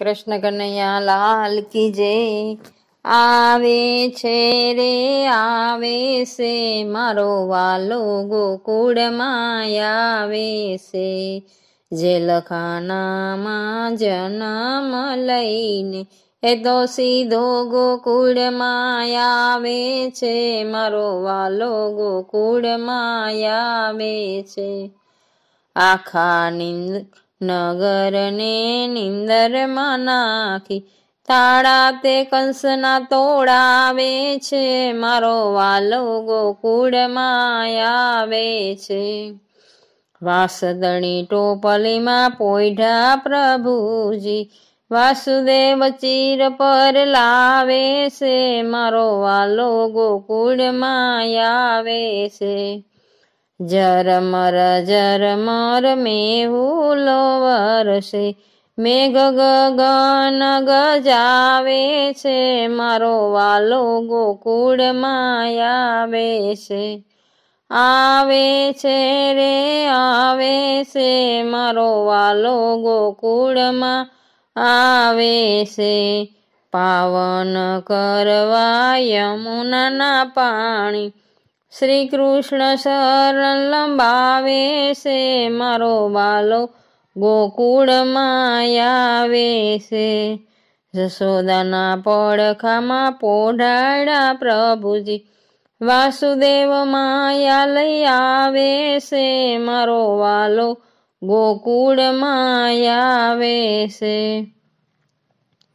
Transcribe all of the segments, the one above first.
કૃષ્ણ કનૈયા લાલ કી જય આવે છે રે આવે છે મારો વાલો ગોકુળ આવે છે જે લખાનામાં જન્મ લઈને એ તો સીધો ગોકુળ આવે છે મારો વાલો ગોકુળ આવે છે આખા નિંદ નગરને નિંદરમાં નાખી તાળા તે કંસના તોડાવે છે મારો વાલો ગોકુળમાં આવે છે વાસદણી ટોપલીમાં પોઈઢા પ્રભુજી વાસુદેવ ચીર પર લાવે છે મારો વાલો ગોકુળમાં આવે છે ઝરમર ઝરમર મેહુલો વરસે મેઘ ગગન ગજાવે છે મારો વાલો ગોકુળમાં આવે છે આવે છે રે આવે છે મારો વાલો ગોકુળમાં આવે છે પાવન કરવા યમુનાના પાણી શ્રી કૃષ્ણ શરણ લંબાવે છે મારો બાલો ગોકુળમાં આવે છે જશોદાના પડખામાં પોઢાડા પ્રભુજી વાસુદેવ માયા લઈ આવે છે મારો વાલો ગોકુળમાં આવે છે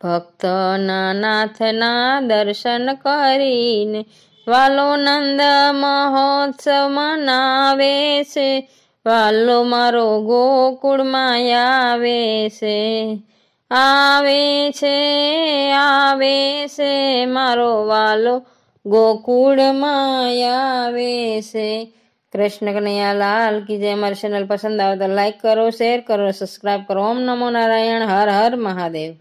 ભક્તના નાથના દર્શન કરીને વાલો નંદ મહોત્સવ મનાવે છે વાલો મારો ગોકુળમાં આવે છે આવે છે આવે છે મારો વાલો ગોકુળમાં આવે છે કૃષ્ણ કનૈયા લાલ કી જય મારી ચેનલ પસંદ આવે તો લાઈક કરો શેર કરો સબસ્ક્રાઈબ કરો ઓમ નમો નારાયણ હર હર મહાદેવ